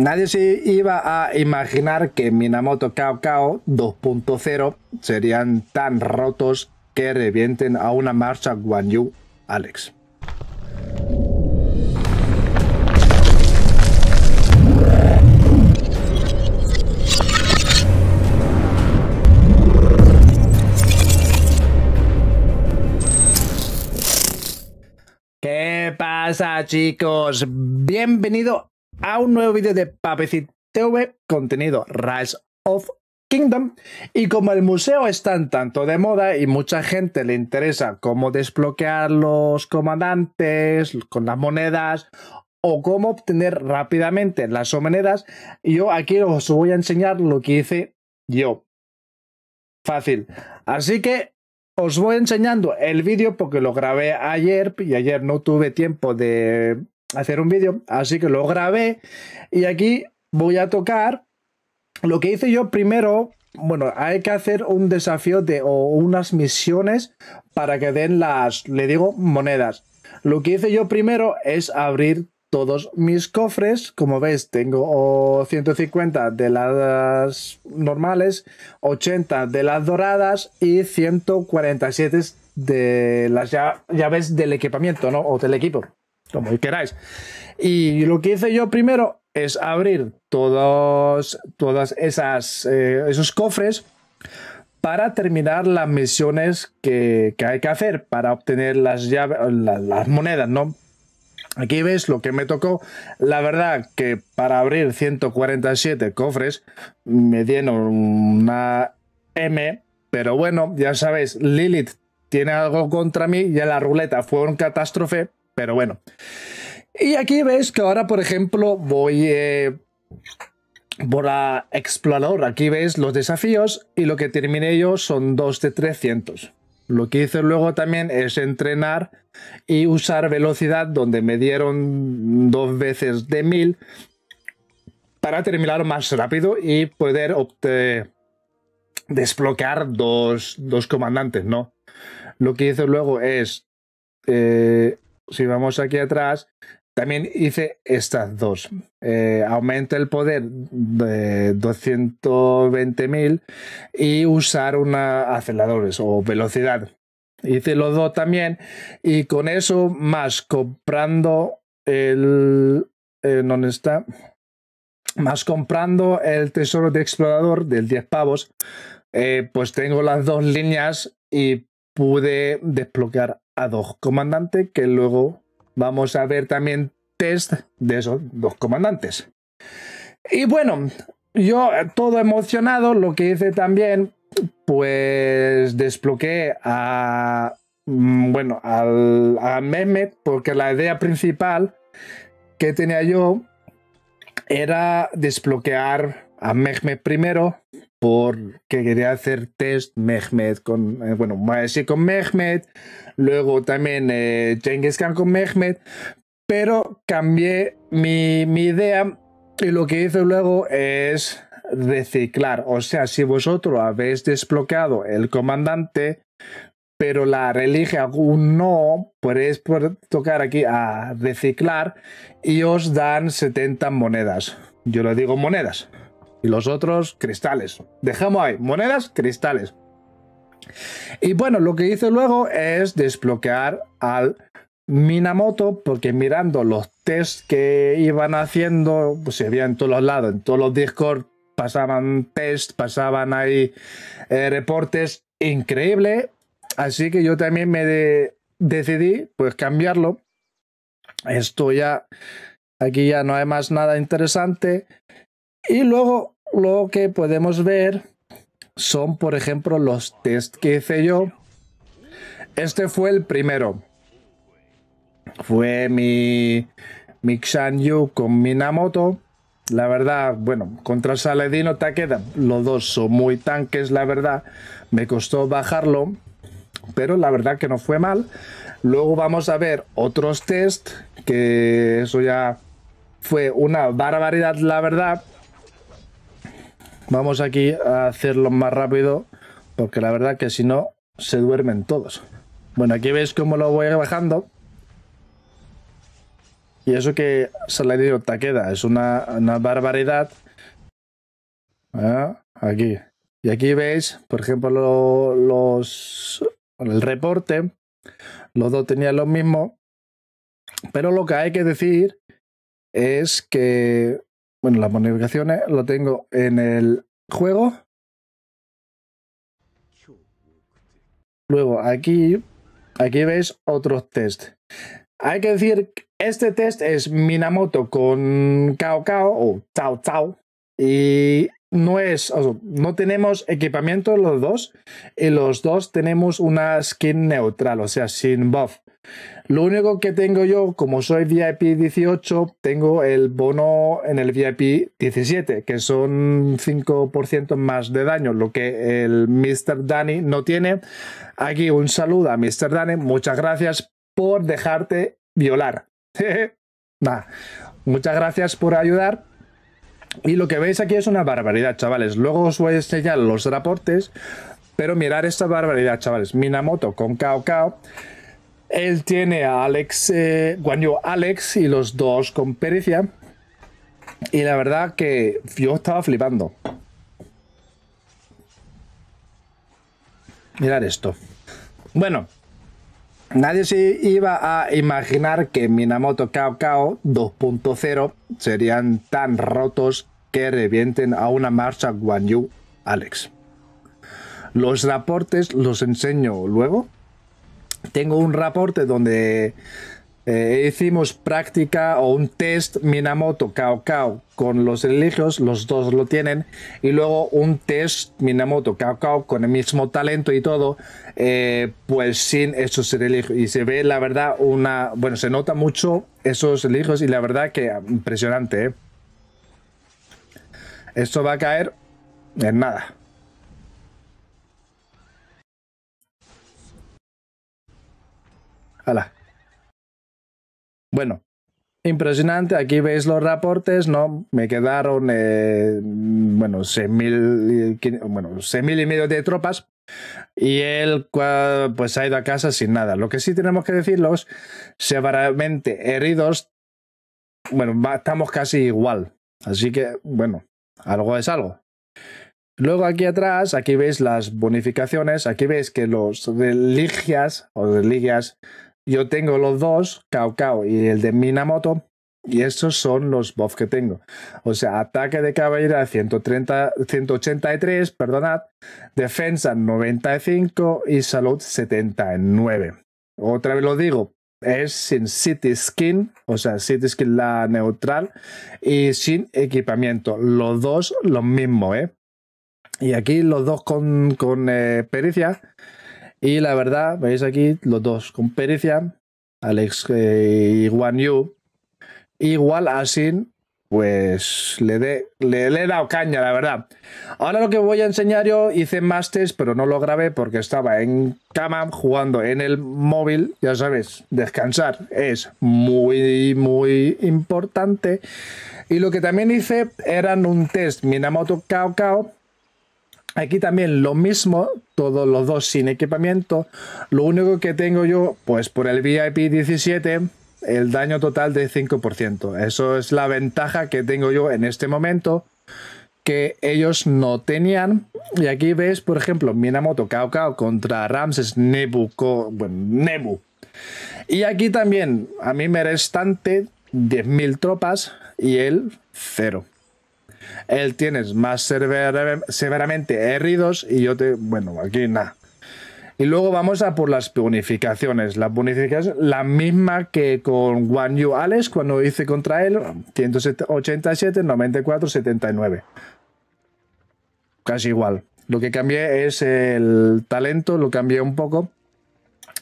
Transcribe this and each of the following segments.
Nadie se iba a imaginar que Minamoto Cao Cao 2.0 serían tan rotos que revienten a una marcha Guanyu, Alex. ¿Qué pasa chicos? Bienvenido a un nuevo vídeo de Papecit TV, contenido Rise of Kingdom. Y como el museo está en tanto de moda y mucha gente le interesa cómo desbloquear los comandantes con las monedas o cómo obtener rápidamente las monedas, yo aquí os voy a enseñar lo que hice yo. Fácil. Así que os voy enseñando el vídeo porque lo grabé ayer y ayer no tuve tiempo de hacer un vídeo. Así que lo grabé y aquí voy a tocar lo que hice yo primero. Bueno, hay que hacer un desafío de, o unas misiones para que den las, le digo, monedas. Lo que hice yo primero es abrir todos mis cofres. Como veis, tengo 150 de las normales, 80 de las doradas y 147 de las llaves del equipamiento, ¿no? O del equipo como queráis. Y lo que hice yo primero es abrir todos, todas esas, eh, esos cofres para terminar las misiones que, hay que hacer para obtener las, llaves, las, monedas, ¿no? Aquí ves lo que me tocó. La verdad que para abrir 147 cofres me dieron una M, pero bueno, ya sabéis, Lilith tiene algo contra mí y la ruleta fue un catástrofe pero bueno. Y aquí ves que ahora, por ejemplo, voy eh, por la explorador. Aquí ves los desafíos y lo que terminé yo son dos de 300. Lo que hice luego también es entrenar y usar velocidad donde me dieron dos veces de 1000 para terminar más rápido y poder desbloquear dos, dos, comandantes, ¿no? Lo que hice luego es eh, si vamos aquí atrás, también hice estas dos. Eh, aumenta el poder de 220.000 y usar una aceleradores o velocidad. Hice los dos también y con eso más comprando el... ¿Dónde eh, está? Más comprando el tesoro de explorador del 10 pavos, eh, pues tengo las dos líneas y pude desbloquear dos comandantes Comandante, que luego vamos a ver también test de esos dos comandantes. Y bueno, yo eh, todo emocionado, lo que hice también, pues desbloqueé a, mm, bueno, al, a Mehmet, porque la idea principal que tenía yo era desbloquear a Mehmet primero, porque quería hacer test Mehmet con, eh, bueno, más con Mehmet, luego también eh, Khan con Mehmed, pero cambié mi, idea y lo que hice luego es reciclar. O sea, si vosotros habéis desbloqueado el comandante, pero la religión aún no, podéis tocar aquí a reciclar y os dan 70 monedas. Yo le digo monedas. Y los otros, cristales. Dejamos ahí, monedas, cristales. Y bueno, lo que hice luego es desbloquear al Minamoto, porque mirando los tests que iban haciendo, pues se había en todos los lados, en todos los Discord pasaban test, pasaban ahí eh, reportes increíble. Así que yo también me decidí pues cambiarlo. Esto ya, aquí ya no hay más nada interesante. Y luego lo que podemos ver son, por ejemplo, los test que hice yo. Este fue el primero. Fue mi, mi Xan Yu con Minamoto. La verdad, bueno, contra Saladino Takeda, los dos son muy tanques, la verdad. Me costó bajarlo, pero la verdad que no fue mal. Luego vamos a ver otros test, que eso ya fue una barbaridad, la verdad. Vamos aquí a hacerlo más rápido, porque la verdad que si no, se duermen todos. Bueno, aquí veis cómo lo voy bajando. Y eso que se le dio taqueda es una, barbaridad. Ah, aquí. Y aquí veis, por ejemplo, los el reporte. Los dos tenían lo mismo. Pero lo que hay que decir es que bueno, las modificaciones eh, lo tengo en el juego. Luego aquí, aquí veis otro test. Hay que decir, este test es Minamoto con Cao Kao o Chao Cao. Y no es, no tenemos equipamiento los dos. Y los dos tenemos una skin neutral, o sea, sin buff. Lo único que tengo yo, como soy VIP 18, tengo el bono en el VIP 17, que son 5% más de daño, lo que el Mr. Danny no tiene. Aquí un saludo a Mr. Danny, muchas gracias por dejarte violar. Muchas gracias por ayudar. Y lo que veis aquí es una barbaridad, chavales. Luego os voy a enseñar los reportes. Pero mirar esta barbaridad, chavales. Minamoto con Cao Cao. Él tiene a Alex, eh, Guanyu, Alex y los dos con pericia. Y la verdad que yo estaba flipando. Mirar esto. Bueno, nadie se iba a imaginar que Minamoto Kao Kao 2.0 serían tan rotos que revienten a una marcha Guanyu Alex. Los reportes los enseño luego tengo un reporte donde eh, hicimos práctica o un test Minamoto Cao con los religios, los dos lo tienen, y luego un test Minamoto Cao con el mismo talento y todo, eh, pues sin esos religios. Y se ve, la verdad, una. Bueno, se nota mucho esos religios y la verdad que impresionante, ¿eh? Esto va a caer en nada. Bueno, impresionante. Aquí veis los reportes, ¿no? Me quedaron, eh, bueno, 6.000 bueno, y medio de tropas. Y él, pues, ha ido a casa sin nada. Lo que sí tenemos que decirlos, severamente heridos, bueno, estamos casi igual. Así que, bueno, algo es algo. Luego aquí atrás, aquí veis las bonificaciones, aquí veis que los religias o religias yo tengo los dos, Cao Cao y el de Minamoto, y esos son los buffs que tengo. O sea, ataque de caballería 130, 183, perdonad, defensa 95 y salud 79. Otra vez lo digo, es sin City Skin, o sea, City Skin la neutral, y sin equipamiento. Los dos lo mismo, ¿eh? Y aquí los dos con, con eh, pericia y la verdad, veis aquí los dos con pericia, Alex eh, y Igual así pues le, he dado caña, la verdad. Ahora lo que voy a enseñar yo, hice más test, pero no lo grabé porque estaba en cama jugando en el móvil. Ya sabes, descansar es muy, muy importante. Y lo que también hice eran un test Minamoto Cao Cao Aquí también lo mismo, todos los dos sin equipamiento. Lo único que tengo yo, pues por el VIP 17, el daño total de 5%. Eso es la ventaja que tengo yo en este momento, que ellos no tenían. Y aquí ves, por ejemplo, Minamoto Cao contra Ramses Nebu. Bueno, Nebu. Y aquí también, a mí me restante 10.000 tropas y él cero. Él tienes más severamente heridos y yo te. Bueno, aquí nada. Y luego vamos a por las bonificaciones. Las bonificaciones, la misma que con Guan Yu Alex cuando hice contra él, 187, 94, 79. Casi igual. Lo que cambié es el talento, lo cambié un poco,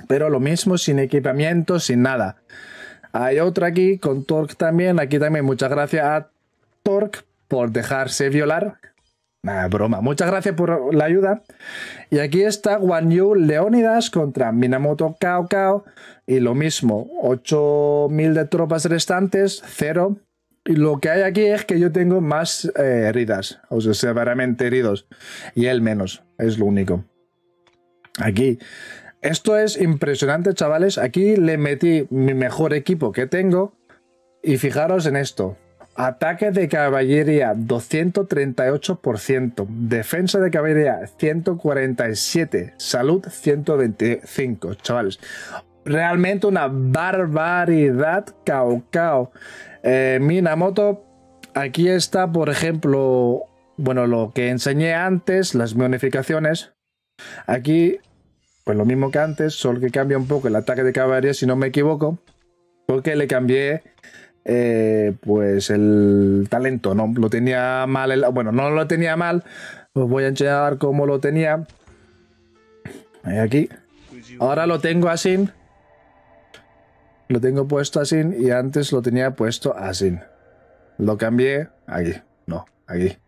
pero lo mismo sin equipamiento, sin nada. Hay otra aquí con Torque también. Aquí también, muchas gracias a Torque por dejarse violar. broma. Muchas gracias por la ayuda. Y aquí está Guan Yu Leónidas contra Minamoto Cao Y lo mismo, 8000 de tropas restantes, 0. Y lo que hay aquí es que yo tengo más eh, heridas, o sea, severamente heridos. Y él menos, es lo único. Aquí. Esto es impresionante, chavales. Aquí le metí mi mejor equipo que tengo. Y fijaros en esto. Ataque de caballería 238%, defensa de caballería 147, salud 125, chavales. Realmente una barbaridad, cao eh, Minamoto, aquí está, por ejemplo, bueno, lo que enseñé antes, las bonificaciones. Aquí, pues lo mismo que antes, solo que cambia un poco el ataque de caballería, si no me equivoco, porque le cambié eh, pues el talento, ¿no? Lo tenía mal, bueno, no lo tenía mal, os pues voy a enseñar cómo lo tenía. Aquí. Ahora lo tengo así. Lo tengo puesto así y antes lo tenía puesto así. Lo cambié aquí. No, aquí.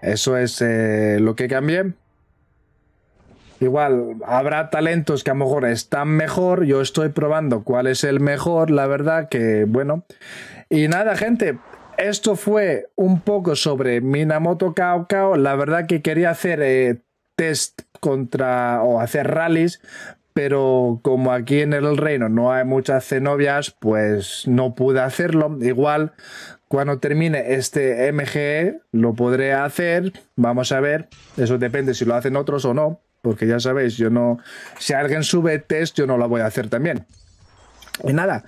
Eso es eh, lo que cambié igual habrá talentos que a lo mejor están mejor, yo estoy probando cuál es el mejor, la verdad que bueno. Y nada, gente, esto fue un poco sobre Minamoto Kao la verdad que quería hacer eh, test contra o hacer rallies, pero como aquí en el reino no hay muchas cenobias, pues no pude hacerlo. Igual cuando termine este MGE lo podré hacer, vamos a ver, eso depende si lo hacen otros o no porque ya sabéis, yo no, si alguien sube test, yo no la voy a hacer también. Y nada,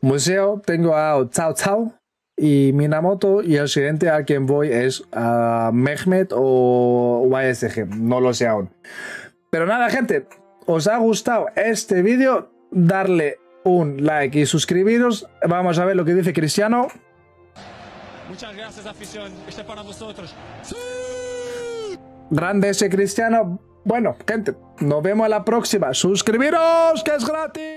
museo, tengo a Chao Chao y Minamoto y el siguiente a quien voy es a Mehmet o YSG, no lo sé aún. Pero nada, gente, os ha gustado este vídeo, darle un like y suscribiros. Vamos a ver lo que dice Cristiano. Muchas gracias, afición. Este para vosotros. ¡Sí! Grande ese Cristiano. Bueno, gente, nos vemos a la próxima. Suscribiros, que es gratis.